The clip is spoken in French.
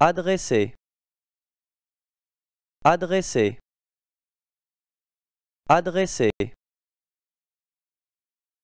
Adresser. Adresser. Adresser.